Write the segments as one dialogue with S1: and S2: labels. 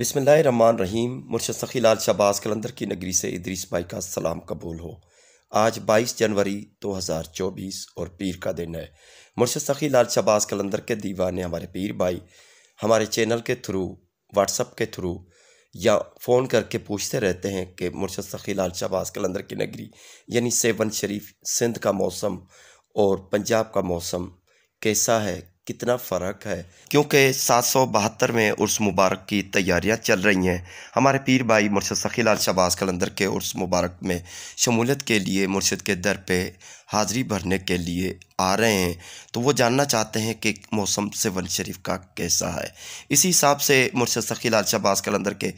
S1: रमान रहीम मुर्शद सखी लाल शहबाज कलंदर की नगरी से इदरीस भाई का सलाम कबूल हो आज 22 जनवरी 2024 और पीर का दिन है मुर्शद सखी लाल शहबाज कलंदर के दीवाने हमारे पीर भाई हमारे चैनल के थ्रू व्हाट्सअप के थ्रू या फ़ोन करके पूछते रहते हैं कि मुर्शद सखी लाल शहबाज कलंदर की नगरी यानी सेवन शरीफ सिंध का मौसम और पंजाब का मौसम कैसा है कितना फ़र्क है क्योंकि सात सौ बहत्तर में उर्स मुबारक की तैयारियां चल रही हैं हमारे पीर भाई मुर्शद सखीलाल शबाज कलंदर के उर्स मुबारक में शमूलियत के लिए मुर्शद के दर पे हाज़री भरने के लिए आ रहे हैं तो वो जानना चाहते हैं कि मौसम सिवन शरीफ का कैसा है इसी हिसाब से मुर्शद सखी लाल शबाज कलंदर के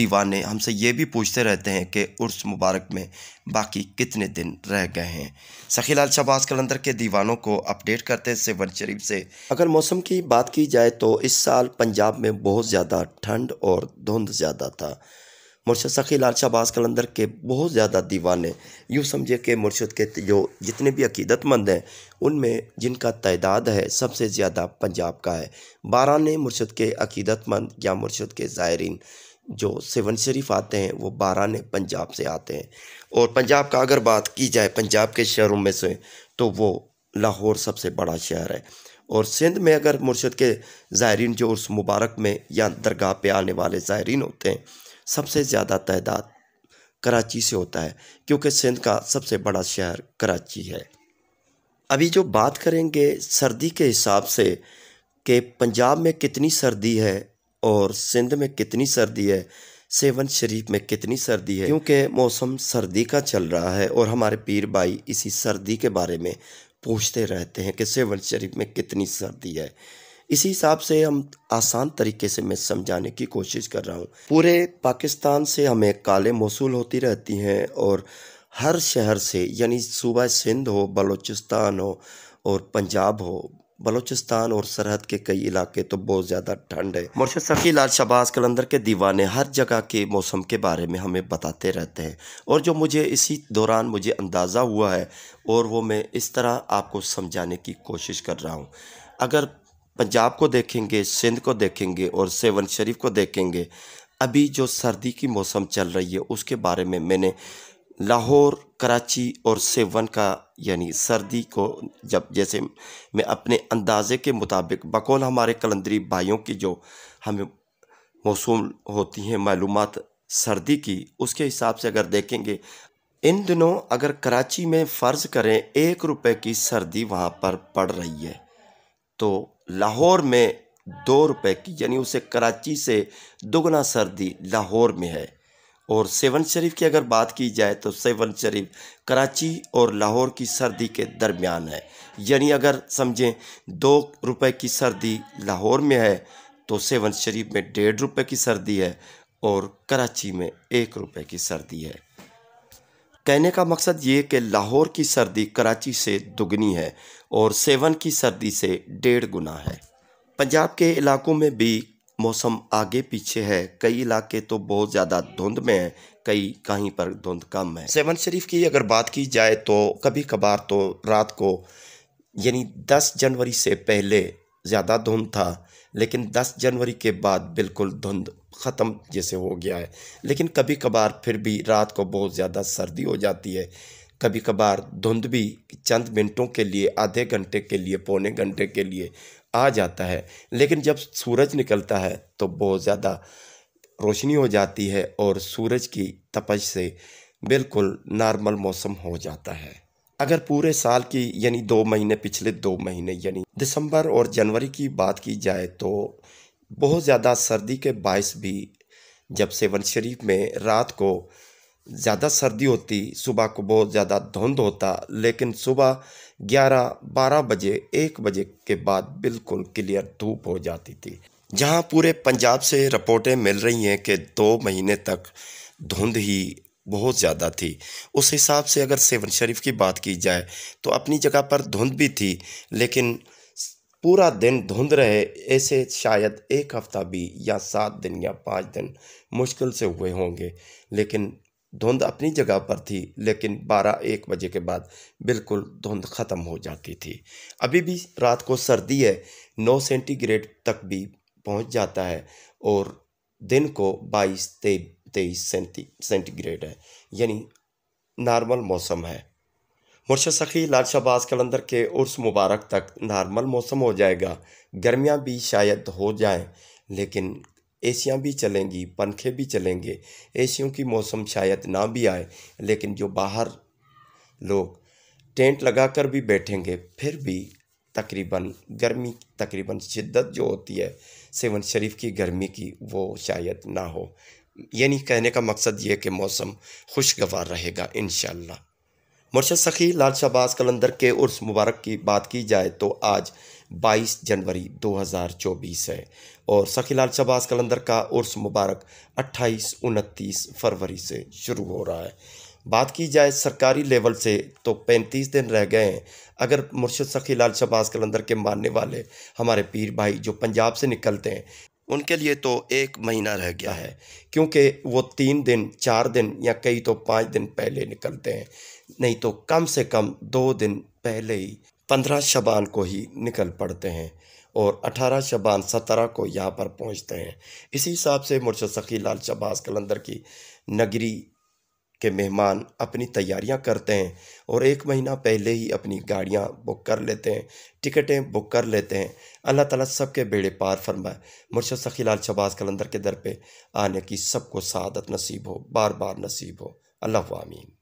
S1: दीवाने हमसे ये भी पूछते रहते हैं कि उर्स मुबारक में बाकी कितने दिन रह गए हैं सखी लाल शबाज कलंदर के दीवानों को अपडेट करते सिवन शरीफ से अगर मौसम की बात की जाए तो इस साल पंजाब में बहुत ज़्यादा ठंड और धुंध ज़्यादा था मुर्शद सखी लाल शाहबाज कलंदर के बहुत ज़्यादा दीवाने यूँ समझे कि मुर्शद के जो जितने भी अकीदतमंद हैं उनमें जिनका तदाद है सबसे ज़्यादा पंजाब का है बारह ने मुर्शद के अकीदतमंद या मुर्शद के ज़ायरीन जो सेवन शरीफ आते हैं वो बारह ने पंजाब से आते हैं और पंजाब का अगर बात की जाए पंजाब के शहरों में से तो वो लाहौर सबसे बड़ा शहर है और सिंध में अगर मुर्शद के ज़ायरीन जो उस मुबारक में या दरगाह पे आने वाले ज़ायरीन होते हैं सबसे ज़्यादा तादाद कराची से होता है क्योंकि सिंध का सबसे बड़ा शहर कराची है अभी जो बात करेंगे सर्दी के हिसाब से कि पंजाब में कितनी सर्दी है और सिंध में कितनी सर्दी है सेवन शरीफ में कितनी सर्दी है क्योंकि मौसम सर्दी का चल रहा है और हमारे पीर भाई इसी सर्दी के बारे में पूछते रहते हैं कि सेवन शरीफ में कितनी सर्दी है इसी हिसाब से हम आसान तरीके से मैं समझाने की कोशिश कर रहा हूँ पूरे पाकिस्तान से हमें काले मौसू होती रहती हैं और हर शहर से यानी सूबा सिंध हो बलूचिस्तान हो और पंजाब हो बलोचिस्तान और सरहद के कई इलाके तो बहुत ज़्यादा ठंड है मुर्शद सखी लाल शबाज कलंदर के दीवाने हर जगह के मौसम के बारे में हमें बताते रहते हैं और जो मुझे इसी दौरान मुझे अंदाज़ा हुआ है और वो मैं इस तरह आपको समझाने की कोशिश कर रहा हूँ अगर पंजाब को देखेंगे सिंध को देखेंगे और सेवन शरीफ को देखेंगे अभी जो सर्दी की मौसम चल रही है उसके बारे में मैंने लाहौर कराची और सेवन का यानी सर्दी को जब जैसे मैं अपने अंदाज़े के मुताबिक बकौल हमारे कलंदरी भाइयों की जो हमें मौसम होती हैं मालूम सर्दी की उसके हिसाब से अगर देखेंगे इन दिनों अगर कराची में फ़र्ज़ करें एक रुपये की सर्दी वहाँ पर पड़ रही है तो लाहौर में दो रुपये की यानी उसे कराची से दोगुना सर्दी लाहौर में है और सेवन शरीफ की अगर बात की जाए तो सेवन शरीफ कराची और लाहौर की सर्दी के दरमियान है यानी अगर समझें दो रुपए की सर्दी लाहौर में है तो सेवन शरीफ में डेढ़ रुपए की सर्दी है और कराची में एक रुपए की सर्दी है कहने का मकसद ये कि लाहौर की सर्दी कराची से दुगनी है और सेवन की सर्दी से डेढ़ गुना है पंजाब के इलाकों में भी मौसम आगे पीछे है कई इलाके तो बहुत ज़्यादा धुंध में है कई कहीं पर धुंध कम है सेवन शरीफ की अगर बात की जाए तो कभी कभार तो रात को यानी दस जनवरी से पहले ज़्यादा धुंध था लेकिन दस जनवरी के बाद बिल्कुल धुंध ख़त्म जैसे हो गया है लेकिन कभी कभार फिर भी रात को बहुत ज़्यादा सर्दी हो जाती है कभी कभार धुंध भी चंद मिनटों के लिए आधे घंटे के लिए पौने घंटे के लिए आ जाता है लेकिन जब सूरज निकलता है तो बहुत ज़्यादा रोशनी हो जाती है और सूरज की तपश से बिल्कुल नॉर्मल मौसम हो जाता है अगर पूरे साल की यानी दो महीने पिछले दो महीने यानी दिसंबर और जनवरी की बात की जाए तो बहुत ज़्यादा सर्दी के बायस भी जब सेवन शरीफ में रात को ज़्यादा सर्दी होती सुबह को बहुत ज़्यादा धुंध होता लेकिन सुबह ग्यारह बारह बजे एक बजे के बाद बिल्कुल क्लियर धूप हो जाती थी जहाँ पूरे पंजाब से रिपोर्टें मिल रही हैं कि दो महीने तक धुंध ही बहुत ज़्यादा थी उस हिसाब से अगर सेवन शरीफ की बात की जाए तो अपनी जगह पर धुंध भी थी लेकिन पूरा दिन धुंध रहे ऐसे शायद एक हफ्ता भी या सात दिन या पाँच दिन मुश्किल से हुए होंगे लेकिन धुंध अपनी जगह पर थी लेकिन बारह एक बजे के बाद बिल्कुल धुंध ख़त्म हो जाती थी अभी भी रात को सर्दी है नौ सेंटीग्रेड तक भी पहुंच जाता है और दिन को बाईस ते तेईस सेंटी सेंटीग्रेड है यानी नॉर्मल मौसम है मुर्शद सखी लाल शहबाज कलंदर के उर्स मुबारक तक नॉर्मल मौसम हो जाएगा गर्मियाँ भी शायद हो जाएं लेकिन एसियाँ भी चलेंगी पंखे भी चलेंगे एसियों की मौसम शायद ना भी आए लेकिन जो बाहर लोग टेंट लगाकर भी बैठेंगे फिर भी तकरीबन गर्मी तकरीबन शिद्दत जो होती है सेवन शरीफ की गर्मी की वो शायद ना हो यानी कहने का मकसद ये कि मौसम खुशगवार रहेगा इन मुर्शद सखी लाल शहबाज कलंदर के उर्स मुबारक की बात की जाए तो आज 22 जनवरी 2024 है और सखीलाल शबाज कलंदर का उर्स मुबारक 28 उनतीस फरवरी से शुरू हो रहा है बात की जाए सरकारी लेवल से तो पैंतीस दिन रह गए हैं अगर मुर्शद सखी लाल शबाज कलंदर के मानने वाले हमारे पीर भाई जो पंजाब से निकलते हैं उनके लिए तो एक महीना रह गया है क्योंकि वो तीन दिन चार दिन या कई तो पाँच दिन पहले निकलते हैं नहीं तो कम से कम दो दिन पहले ही पंद्रह शबान को ही निकल पड़ते हैं और अठारह शबान सत्रह को यहाँ पर पहुँचते हैं इसी हिसाब से मुर्शद सखी लाल शबाज कलंदर की नगरी के मेहमान अपनी तैयारियां करते हैं और एक महीना पहले ही अपनी गाड़ियां बुक कर लेते हैं टिकटें बुक कर लेते हैं अल्लाह ताला के बेड़े पार फरमाए मुर्शद सखी लाल शबाज कलंदर के दर पे आने की सबको सादत नसीब हो बार बार नसीब हो अल्लाह आमीन